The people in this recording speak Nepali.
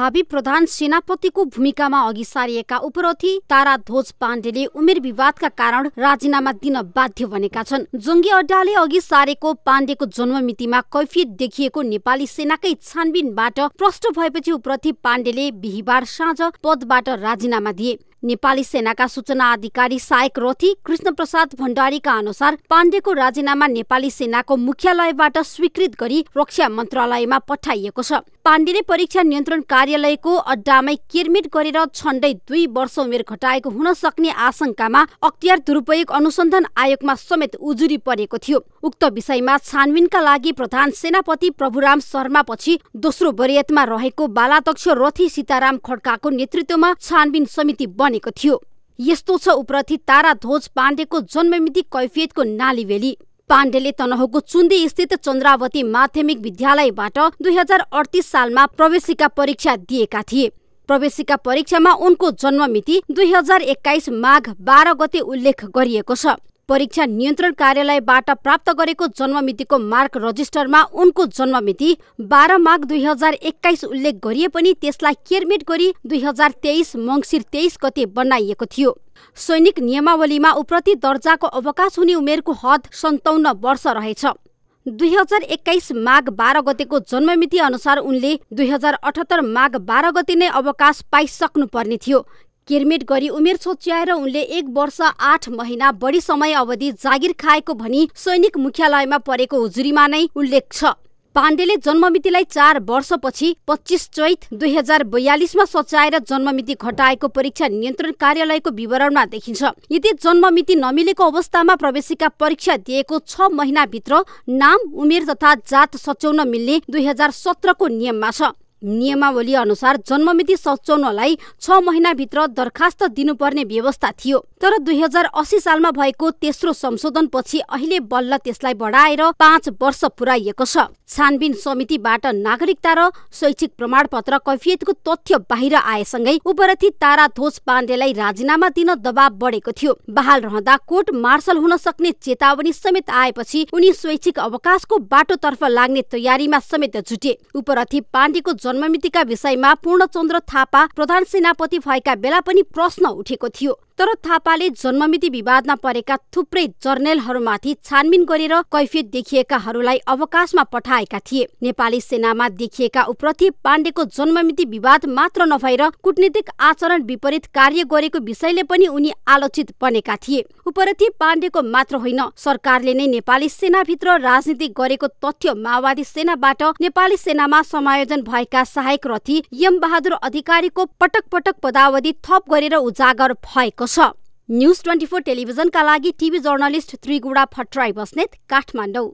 भावी प्रधान सेनापतिको भूमिकामा अघि सारिएका उपरथी ताराध्वज पाण्डेले उमेर विवादका कारण राजीनामा दिन बाध्य भनेका छन् जङ्गी अड्डाले अघि सारेको पाण्डेको जन्ममितिमा कैफियत देखिएको नेपाली सेनाकै छानबिनबाट प्रष्ट भएपछि उपरथी पाण्डेले बिहिबार साँझ पदबाट राजीनामा दिए नेपाली सेनाका सूचना अधिकारी सायक रथी कृष्ण प्रसाद भण्डारीका अनुसार पाण्डेको राजीनामा नेपाली सेनाको मुख्यालयबाट स्वीकृत गरी रक्षा मन्त्रालयमा पठाइएको छ पाण्डेले परीक्षा नियन्त्रण कार्यालयको अड्डामै किरमिट गरेर छण्डै दुई वर्ष उमेर घटाएको हुन सक्ने आशंकामा अख्तियार दुरुपयोग अनुसन्धान आयोगमा समेत उजुरी परेको थियो उक्त विषयमा छानबिनका लागि प्रधान सेनापति प्रभुराम शर्मा पछि दोस्रो वरियतमा रहेको बालाध्यक्ष रथी सीताराम खड्काको नेतृत्वमा छानबिन समिति बन्यो बनेको थियो यस्तो छ उप्रति ताराध्वज पाण्डेको जन्ममिति कैफियतको नालीबेली पाण्डेले तनहुको चुन्दी स्थित चन्द्रावती माध्यमिक विद्यालयबाट दुई हजार अडतिस सालमा प्रवेशिका परीक्षा दिएका थिए प्रवेशिका परीक्षामा उनको जन्ममिति दुई हजार एक्काइस माघ बाह्र गते उल्लेख गरिएको छ परीक्षा नियन्त्रण कार्यालयबाट प्राप्त गरेको जन्ममितिको मार्क रजिस्टरमा उनको जन्ममिति बाह्र माघ दुई हजार एक्काइस उल्लेख गरिए पनि त्यसलाई केयरमेट गरी दुई हजार तेइस मङ्सिर तेइस गते बनाइएको थियो सैनिक नियमावलीमा उप्रति दर्जाको अवकाश हुने उमेरको हद सन्ताउन्न वर्ष रहेछ दुई हजार एक्काइस माघ बाह्र गतेको जन्ममिति अनुसार उनले दुई हजार अठहत्तर माघ बाह्र गते नै अवकाश पाइसक्नुपर्ने थियो किरमिट गरी उमेर छोच्याएर उनले एक वर्ष आठ महिना बढी समय अवधि जागिर खाएको भनी सैनिक मुख्यालयमा परेको हुजुरीमा नै उल्लेख छ पाण्डेले जन्ममितिलाई चार वर्षपछि पच्चिस चैत दुई हजार बयालिसमा सच्याएर जन्ममिति घटाएको परीक्षा नियन्त्रण कार्यालयको विवरणमा देखिन्छ यदि जन्ममिति नमिलेको अवस्थामा प्रवेशिका परीक्षा दिएको छ महिनाभित्र नाम उमेर तथा जात सच्याउन मिल्ने दुई हजार सत्रको नियममा छ नियमावली अनुसार जन्ममिति सच्याउनलाई छ महिनाभित्र दरखास्त दिनुपर्ने व्यवस्था थियो तर दुई हजार अस्सी सालमा भएको तेस्रो संशोधनपछि अहिले बल्ल त्यसलाई बढाएर पाँच वर्ष पुर्याइएको छ छानबिन समितिबाट नागरिकता र शैक्षिक प्रमाणपत्र कैफियतको तथ्य बाहिर आएसँगै उपरथी ताराध्वज पाण्डेलाई राजीनामा दिन दबाव बढेको थियो बहाल रहँदा कोर्ट मार्शल हुन सक्ने चेतावनी समेत आएपछि उनी शैक्षिक अवकाशको बाटोतर्फ लाग्ने तयारीमा समेत जुटे उपरथी पाण्डेको जन्ममितिका विषयमा पूर्णचन्द्र थापा प्रधान सेनापति भएका बेला पनि प्रश्न उठेको थियो तर थापाले जन्ममिति विवादमा परेका थुप्रै जर्नेलहरूमाथि छानबिन गरेर कैफियत देखिएकाहरूलाई अवकाशमा पठाएका थिए नेपाली सेनामा देखिएका उपप्रति पाण्डेको जन्ममिति विवाद मात्र नभएर कुटनीतिक आचरण विपरीत कार्य गरेको विषयले पनि उनी आलोचित बनेका थिए उपप्रति पाण्डेको मात्र होइन सरकारले नै नेपाली सेनाभित्र राजनीति गरेको तथ्य माओवादी सेनाबाट नेपाली सेनामा समायोजन भएका सहायक रथी बहादुर अधिकारीको पटक पटक पदावधि थप गरेर उजागर भएको छ न्युज ट्वेन्टी फोर टेलिभिजनका लागि टिभी जर्नलिस्ट त्रिगुडा फटराई बस्नेत काठमाडौँ